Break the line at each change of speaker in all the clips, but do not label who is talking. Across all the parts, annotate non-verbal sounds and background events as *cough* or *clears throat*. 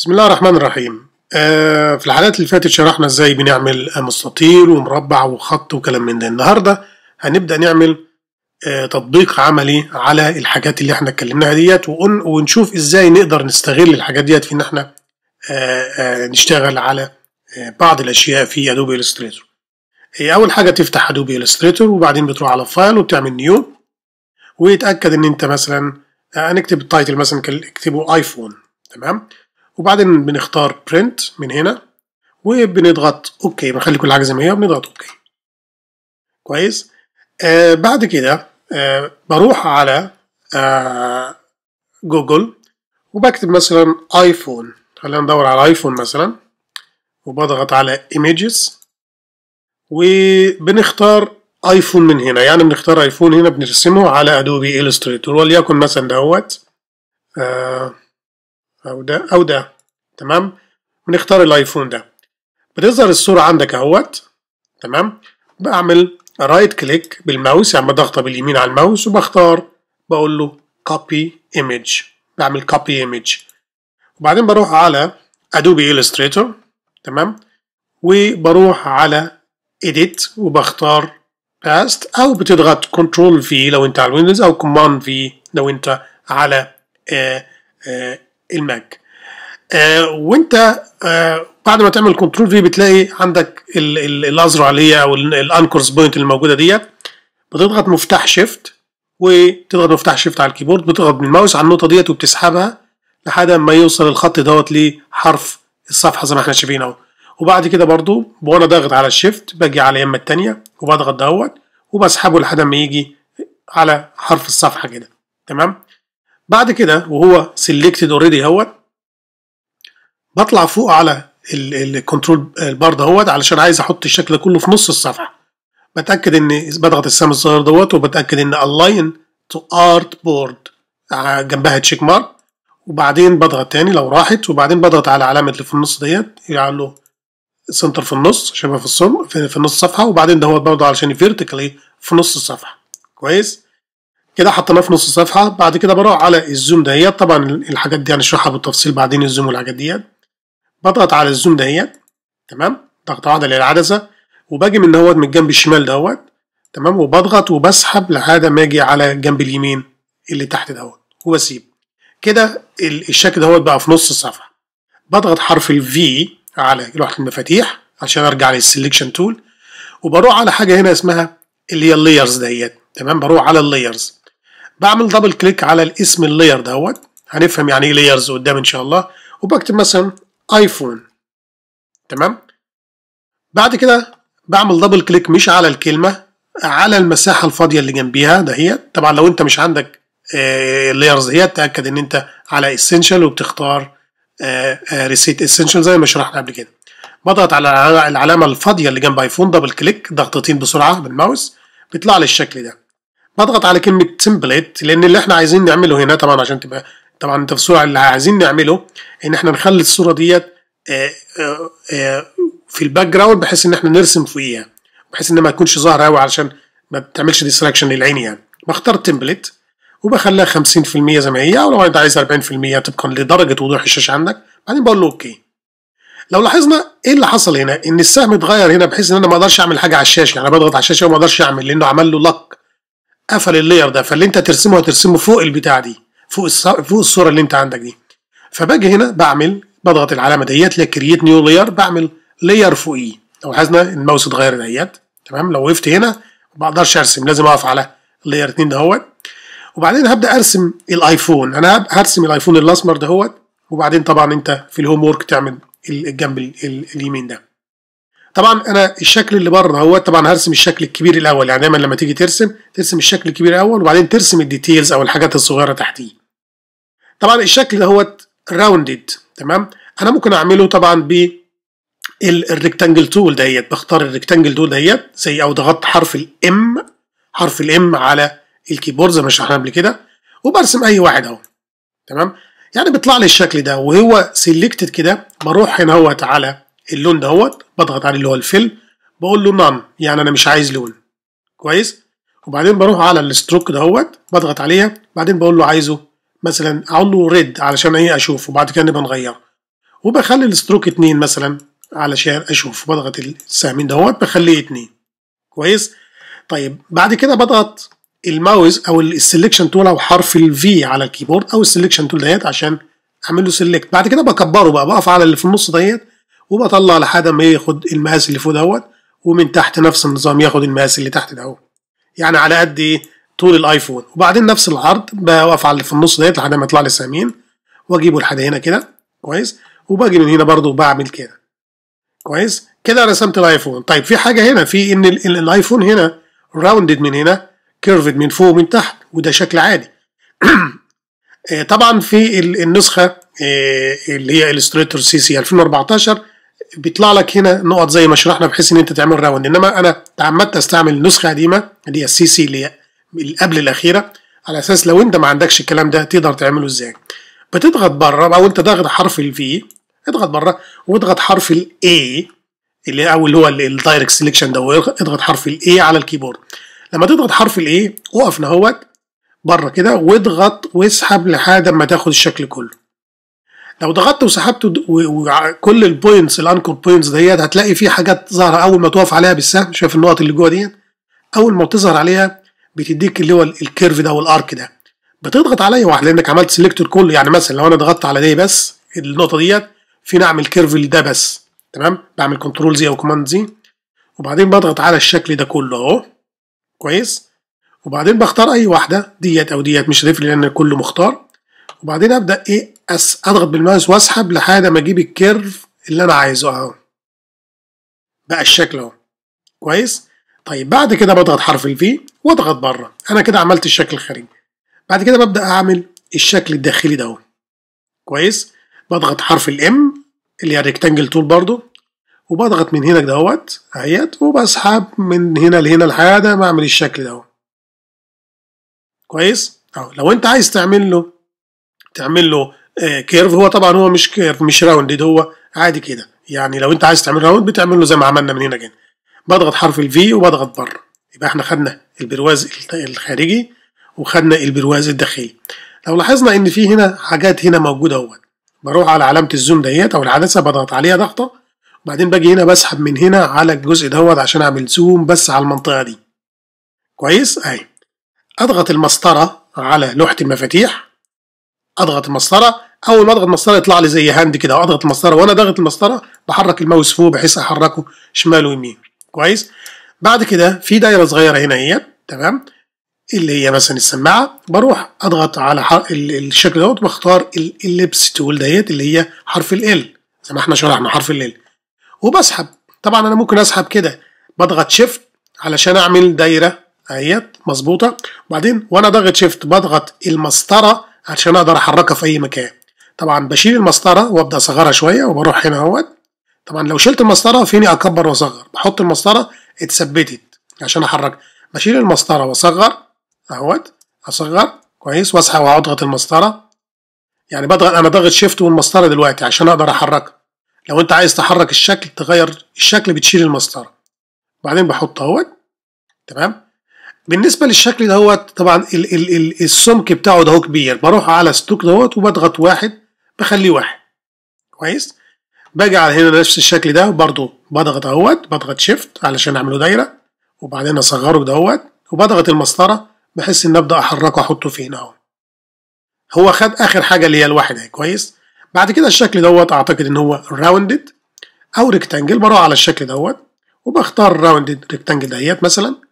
بسم الله الرحمن الرحيم آه في الحلقات اللي فاتت شرحنا ازاي بنعمل مستطيل ومربع وخط وكلام من ده النهارده هنبدا نعمل آه تطبيق عملي على الحاجات اللي احنا اتكلمناها ديت ونشوف ازاي نقدر نستغل الحاجات ديت في ان احنا آه, آه، نشتغل على آه، بعض الاشياء في ادوبي الستريتور اول حاجه تفتح ادوبي الستريتور وبعدين بتروح على فايل وبتعمل نيو ويتاكد ان انت مثلا آه، هنكتب التايتل مثلا اكتبه ايفون تمام وبعدين بنختار برنت من هنا وبنضغط اوكي بنخلي كل حاجه زي ما هي وبنضغط اوكي كويس آه بعد كده آه بروح على آه جوجل وبكتب مثلا ايفون خلينا ندور على ايفون مثلا وبضغط على images وبنختار ايفون من هنا يعني بنختار ايفون هنا بنرسمه على ادوبي illustrator وليكن مثلا دوت آه او ده او ده تمام بنختار الايفون ده بتظهر الصورة عندك اهوت تمام بعمل رايت كليك بالماوس يعني بضغطه باليمين على الماوس وبختار بقول له كوبي ايمج بعمل كوبي ايمج وبعدين بروح على ادوبي الستريتور تمام وبروح على edit وبختار باست او بتضغط كنترول في لو انت على الويندوز او كوماند في لو انت على آآ آه، آآ آه، الماك آه وانت آه بعد ما تعمل كنترول في بتلاقي عندك اللي هي او الانكورز بوينت اللي موجوده ديت بتضغط مفتاح شيفت وتضغط مفتاح شيفت على الكيبورد بتضغط بالماوس على النقطه ديت وبتسحبها لحد ما يوصل الخط دوت لحرف الصفحه زي ما احنا شايفين اهو وبعد كده برضو وانا ضاغط على الشيفت باجي على اليمه الثانيه وبضغط دوت وبسحبه لحد ما يجي على حرف الصفحه كده تمام بعد كده وهو سيلكتد اوريدي اهوت بطلع فوق على الكنترول بار دهوت علشان عايز احط الشكل كله في نص الصفحه بتاكد ان بضغط السهم الصغير دوت وبتاكد ان الاين تو ارت بورد جنبها تشيك مارك وبعدين بضغط تاني لو راحت وبعدين بضغط على علامه اللي في النص ديت يعلو يعني سنتر في النص شبه في الصم في, في نص الصفحه وبعدين دهوت برضه علشان فيرتيكالي في نص الصفحه كويس كده حطيناه في نص صفحه بعد كده بروح على الزوم دهيت طبعا الحاجات دي هنشرحها بالتفصيل بعدين الزوم والحاجات ديت بضغط على الزوم دهيت تمام ضغطه واحده للعدسه وباجي من دهوت من الجنب الشمال دهوت تمام وبضغط وبسحب لحد ما اجي على الجنب اليمين اللي تحت دهوت وبسيب كده الشكل دهوت بقى في نص الصفحه بضغط حرف الفي على لوحه المفاتيح عشان ارجع للسلكشن تول وبروح على حاجه هنا اسمها اللي هي اللايرز دهيت تمام بروح على اللايرز بعمل دبل كليك على الاسم اللاير دوت هنفهم يعني ايه لايرز قدام ان شاء الله وبكتب مثلا ايفون تمام بعد كده بعمل دبل كليك مش على الكلمه على المساحه الفاضيه اللي جنبيها ده هي طبعا لو انت مش عندك لايرز آه، هي تاكد ان انت على اسينشال وبتختار ريسيت آه، اسينشال آه، زي ما شرحنا قبل كده بضغط على العلامه الفاضيه اللي جنب ايفون دبل كليك ضغطتين بسرعه بالماوس بيطلع لي الشكل ده بضغط على كلمه تمبليت لان اللي احنا عايزين نعمله هنا طبعا عشان تبقى طبعا انت في الصوره اللي عايزين نعمله ان احنا نخلي الصوره ديت آه، آه، آه، في الباك جراوند بحيث ان احنا نرسم فوقيها بحيث ان ما تكونش ظاهره قوي علشان ما بتعملش ديستراكشن للعين يعني بختار تمبلت وبخليها 50% زي ما هي او لو انت عايز 40% طبقا لدرجه وضوح الشاشه عندك بعدين بقول له اوكي لو لاحظنا ايه اللي حصل هنا ان السهم اتغير هنا بحيث ان انا ما اقدرش اعمل حاجه على الشاشه يعني انا بضغط على الشاشه وما اقدرش اعمل لانه عمل له لك قفل اللاير ده فاللي انت ترسمه هترسمه فوق البتاع دي فوق فوق الصوره اللي انت عندك دي فباجي هنا بعمل بضغط العلامه ديت اللي كرييت نيو لير بعمل لير فوقيه لو لاحظنا الماوس اتغير ديت تمام لو وقفت هنا ما بقدرش ارسم لازم اقف على لاير 2 دهوت وبعدين هبدا ارسم الايفون انا هرسم الايفون الاسمر دهوت وبعدين طبعا انت في الهوم وورك تعمل الجنب اليمين ده طبعا انا الشكل اللي بره هو طبعا هرسم الشكل الكبير الاول يعني دايما لما تيجي ترسم ترسم الشكل الكبير الاول وبعدين ترسم الديتيلز او الحاجات الصغيره تحتيه طبعا الشكل ده هو راوندد تمام انا ممكن اعمله طبعا ب الريكتانجل تول دهيت بختار الريكتانجل تول دهيت زي او ضغطت حرف الام حرف الام على الكيبورد زي ما شرحنا قبل كده وبرسم اي واحد اهو تمام يعني بيطلع لي الشكل ده وهو سيلكتد كده بروح هنا اهوت على اللون دهوت بضغط عليه اللي هو الفيل بقول له نان نعم، يعني انا مش عايز لون كويس وبعدين بروح على الستروك دهوت بضغط عليها بعدين بقول له عايزه مثلا اقول له ريد علشان ايه اشوفه وبعد كده نبقى نغيره وبخلي الستروك اتنين مثلا علشان اشوف بضغط السهمين دهوت بخليه اتنين كويس طيب بعد كده بضغط الماوس او السلكشن تول او حرف الفي على الكيبورد او السلكشن تول ديت عشان اعمل له سيلكت بعد كده بكبره بقى بقف على اللي في النص ديت وبطلع لحد ما ياخد المقاس اللي فوق دوت ومن تحت نفس النظام ياخد المقاس اللي تحت ده يعني على قد ايه طول الايفون وبعدين نفس العرض بوقف على في النص ديت لحد ما يطلع لي سامين واجيبه لحد هنا كده كويس وباجي من هنا برضو بعمل كده كويس كده رسمت الايفون طيب في حاجه هنا في ان الايفون هنا راوندد من هنا كيرفد من فوق ومن تحت وده شكل عادي *clears throat* آه، طبعا في النسخه آه، اللي هي الستريتور سي سي 2014 بيطلع لك هنا نقط زي ما شرحنا بحيث ان انت تعمل راوند انما انا تعمدت استعمل نسخه قديمه اللي هي السي سي اللي قبل الاخيره على اساس لو انت ما عندكش الكلام ده تقدر تعمله ازاي بتضغط بره او انت ضاغط حرف الفي اضغط بره واضغط حرف الاي اللي او اللي هو الدايركت سيلكشن ده اضغط حرف الاي على الكيبورد لما تضغط حرف الاي وقفنا اهوت بره كده واضغط واسحب لحد ما تاخد الشكل كله لو ضغطت وسحبت وكل البوينتس الانكور بوينتس ديت هتلاقي في حاجات ظاهره اول ما تقف عليها بالسهم شايف النقط اللي جوه ديت اول ما بتظهر عليها بتديك اللي هو الكيرف ده والارك ده بتضغط عليا واحده لانك عملت سيلكتور كله يعني مثلا لو انا ضغطت على دي بس النقطه ديت في اعمل كيرف لده بس تمام بعمل كنترول زي او كوماند زي وبعدين بضغط على الشكل ده كله اهو كويس وبعدين بختار اي واحده ديت او ديت مش هتفرق لان كله مختار وبعدين ابدا ايه اضغط بالماوس واسحب لحد ما اجيب الكيرف اللي انا عايزه اهو بقى الشكل اهو كويس طيب بعد كده بضغط حرف الفي واضغط بره انا كده عملت الشكل الخارجي بعد كده ببدا اعمل الشكل الداخلي ده اهو كويس بضغط حرف الام اللي هي ريكتانجل تول برضو وبضغط من هنا دهوت اهيت وبسحب من هنا لهنا لحد ما اعمل الشكل ده كويس اهو لو انت عايز تعمل له تعمل له كيرف آه, هو طبعا هو مش كيرف مش راوندد هو عادي كده يعني لو انت عايز تعمل راوند بتعمل له زي ما عملنا من هنا كده بضغط حرف الفي وبضغط بره يبقى احنا خدنا البرواز الخارجي وخدنا البرواز الداخلي لو لاحظنا ان في هنا حاجات هنا موجوده اهوت بروح على علامه الزوم ديت او العدسه بضغط عليها ضغطه وبعدين باجي هنا بسحب من هنا على الجزء دوت عشان اعمل زوم بس على المنطقه دي كويس اهي اضغط المسطره على لوحه المفاتيح اضغط المسطره اول ما اضغط المسطره يطلع لي زي هاند كده اضغط المسطره وانا ضاغط المسطره بحرك الماوس فوق بحيث احركه شمال ويمين كويس بعد كده في دايره صغيره هنا اهي تمام اللي هي مثلا السماعه بروح اضغط على الشكل دوت واختار الليبس تول ديت اللي هي حرف ال زي ما احنا شرحنا حرف ال وبسحب طبعا انا ممكن اسحب كده بضغط شيفت علشان اعمل دايره اهيت مظبوطه وبعدين وانا ضاغط شيفت بضغط المسطره علشان اقدر احركها في اي مكان طبعا بشيل المسطره وابدا اصغرها شويه وبروح هنا اهوت طبعا لو شلت المسطره فيني اكبر واصغر بحط المسطره اتثبتت عشان احركها بشيل المسطره واصغر اهوت اصغر كويس واصحى واضغط المسطره يعني بضغط انا ضغط شيفت والمسطره دلوقتي عشان اقدر احركها لو انت عايز تحرك الشكل تغير الشكل بتشيل المسطره بعدين بحط اهوت تمام بالنسبه للشكل دهوت طبعا ال ال ال السمك بتاعه ده كبير بروح على ستوك دهوت وبضغط واحد بخليه واحد كويس باجي على هنا نفس الشكل ده برضو بضغط اهوت بضغط شيفت علشان اعمله دايره وبعدين اصغره دهوت وبضغط المسطره بحيث ان ابدا احركه احطه فين اهو هو خد اخر حاجه اللي هي الواحد اهي كويس بعد كده الشكل دوت اعتقد ان هو راوندد او ريكتانجل بروح على الشكل دوت وبختار راوندد ريكتانجل دهيت مثلا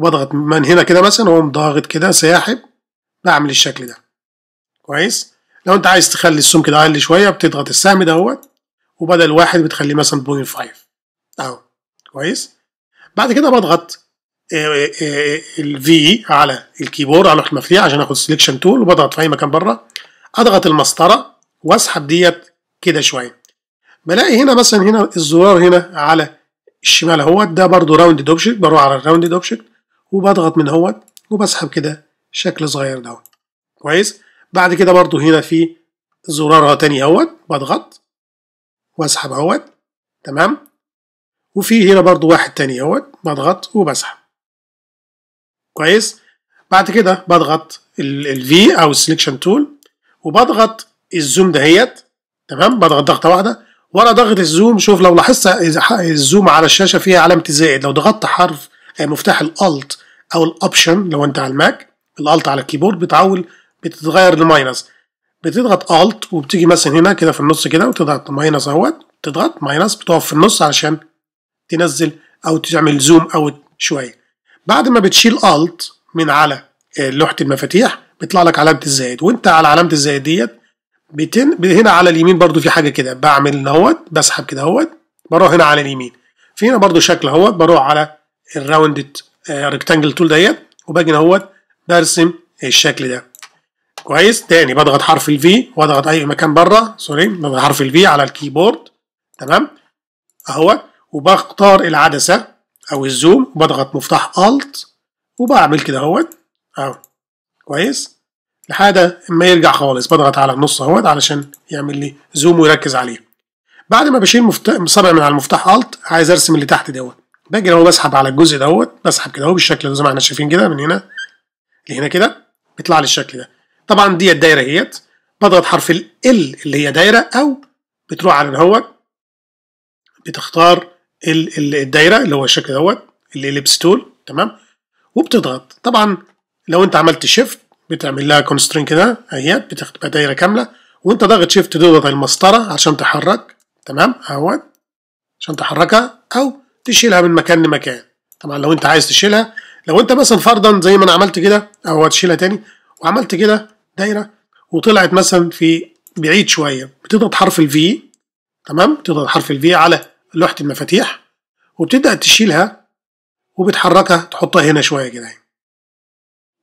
وبضغط من هنا كده مثلا واقوم ضاغط كده ساحب بعمل الشكل ده كويس لو انت عايز تخلي السمك كده اقل شويه بتضغط السهم دوت وبدل واحد بتخليه مثلا بوينت 5 اهو كويس بعد كده بضغط آه، آه، آه، الفي على الكيبورد على لوحه المفاتيح عشان اخد سليكشن تول وبضغط في اي مكان بره اضغط المسطره واسحب ديت كده شويه بلاقي هنا مثلا هنا الزرار هنا على الشمال اهوت ده برضه راوند اوبجكت بروح على الراوند اوبجكت وبضغط من اهوت وبسحب كده شكل صغير دوت كويس بعد كده برضو هنا في زرار تاني اهوت بضغط واسحب اهوت تمام وفي هنا برضو واحد تاني اهوت بضغط وبسحب كويس بعد كده بضغط الفي او السلكشن تول وبضغط الزوم دهيت تمام بضغط ضغطه واحده وانا ضغط الزوم شوف لو لاحظت الزوم على الشاشه فيها علامه زائد لو ضغطت حرف آه، مفتاح الالت او الاوبشن لو انت على الماك الالت على الكيبورد بتعول بتتغير لماينس بتضغط الت وبتيجي مثلا هنا كده في النص كده وتضغط ماينس اهوت تضغط ماينس بتقف في النص علشان تنزل او تعمل زوم اوت شويه بعد ما بتشيل الت من على آه، لوحه المفاتيح بيطلع لك علامه الزائد وانت على علامه الزائد ديت بتن... هنا على اليمين برضو في حاجه كده بعمل اهوت بسحب كده اهوت بروح هنا على اليمين في هنا برضو شكل اهوت بروح على الراوندد ريكتانجل تول ديت وباجي اهوت برسم الشكل ده كويس تاني بضغط حرف V واضغط اي مكان بره سوري بضغط حرف V على الكيبورد تمام اهوت وبختار العدسه او الزوم وبضغط مفتاح الت وبعمل كده اهوت اهو كويس لحد ما يرجع خالص بضغط على النص اهوت علشان يعمل لي زوم ويركز عليه بعد ما بشيل مفتاح صبع من على المفتاح الت عايز ارسم اللي تحت دوت باجي لو بسحب على الجزء دوت بسحب كده اهو بالشكل ده زي ما احنا شايفين كده من هنا لهنا كده بيطلع لي الشكل ده طبعا دي الدايره اهيت بضغط حرف ال اللي هي دايره او بتروح على هو بتختار ال ال الدايره اللي هو الشكل دوت الاليبس تول تمام وبتضغط طبعا لو انت عملت شيفت بتعمل لها كونسترين كده اهيت بتبقى دايره كامله وانت ضاغط شيفت تضغط المسطره عشان تحرك تمام اهوت عشان تحركها او تشيلها من مكان لمكان طبعا لو انت عايز تشيلها لو انت مثلا فرضا زي ما انا عملت كده او هتشيلها تاني وعملت كده دايره وطلعت مثلا في بعيد شويه بتضغط حرف الفي تمام بتضغط حرف الفي على لوحه المفاتيح وبتبدا تشيلها وبتحركها تحطها هنا شويه كده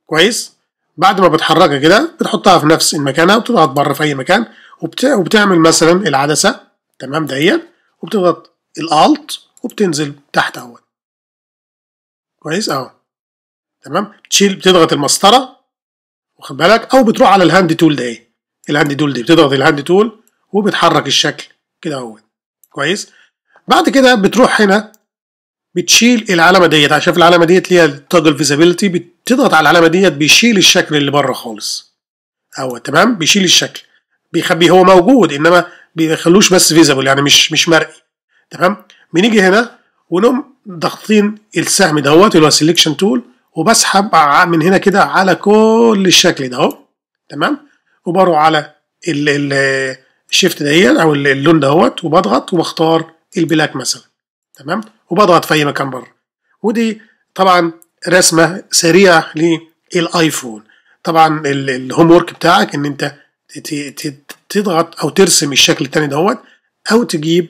كويس بعد ما بتحركها كده بتحطها في نفس مكانها وبتضغط بره في اي مكان وبتعمل مثلا العدسه تمام دهيت وبتضغط الالت وبتنزل تحت اهو كويس اهو تمام تشيل بتضغط المسطره واخد بالك او بتروح على الهاند تول ده ايه الهاند تول دي بتضغط الهاند تول وبتحرك الشكل كده اهو كويس بعد كده بتروح هنا بتشيل العلامه ديت عشان في العلامه ديت ليها توجل فيزابيلتي بتضغط على العلامه ديت بيشيل الشكل اللي بره خالص اهو تمام بيشيل الشكل بيخبي هو موجود انما بيخلوش بس فيزابل يعني مش مش مرئي تمام بنيجي هنا ونقوم ضاغطين السهم دوت اللي هو سيلكشن تول وبسحب من هنا كده على كل الشكل ده اهو تمام وبروح على الشيفت ديت او اللون دهوت وبضغط وبختار البلاك مثلا تمام وبضغط في اي مكان بره ودي طبعا رسمه سريعه للايفون طبعا الهوم ورك بتاعك ان انت تضغط او ترسم الشكل التاني دهوت او تجيب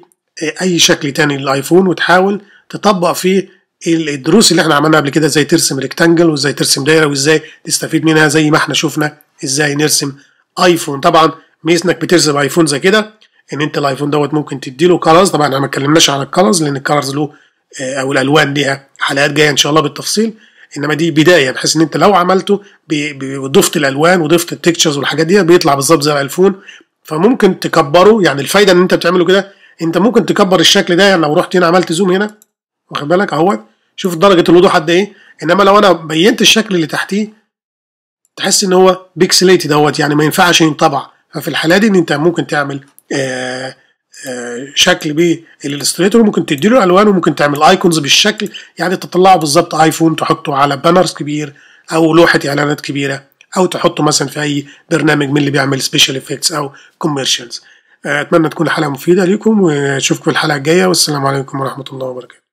اي شكل تاني للايفون وتحاول تطبق فيه الدروس اللي احنا عملناها قبل كده زي ترسم ريكتانجل وازاي ترسم دايره وازاي تستفيد منها زي ما احنا شفنا ازاي نرسم ايفون طبعا ميزه انك بترسم ايفون زي كده ان انت الايفون دوت ممكن تديله كلرز طبعا احنا ما اتكلمناش عن الكلرز لان الكلرز له آه، او الالوان ليها حلقات جايه ان شاء الله بالتفصيل انما دي بدايه بحيث ان انت لو عملته وضفت الالوان وضفت التكتشرز والحاجات دي بيطلع بالظبط زي الايفون فممكن تكبره يعني الفايده ان انت بتعمله كده انت ممكن تكبر الشكل ده يعني لو رحت هنا عملت زوم هنا واخد بالك اهوت شوف درجه الوضوح قد ايه انما لو انا بينت الشكل اللي تحتيه تحس ان هو بيكسليتي دوت يعني ما ينفعش ينطبع ففي الحاله دي ان انت ممكن تعمل آآ آه، آآ آه، شكل بالالستريتور ممكن تديله الوان وممكن تعمل ايكونز بالشكل يعني تطلعه بالظبط ايفون تحطه على بانرز كبير او لوحه اعلانات كبيره او تحطه مثلا في اي برنامج من اللي بيعمل سبيشال افكتس او كوميرشالز اتمنى تكون الحلقه مفيده ليكم واشوفكم في الحلقه الجايه والسلام عليكم ورحمه الله وبركاته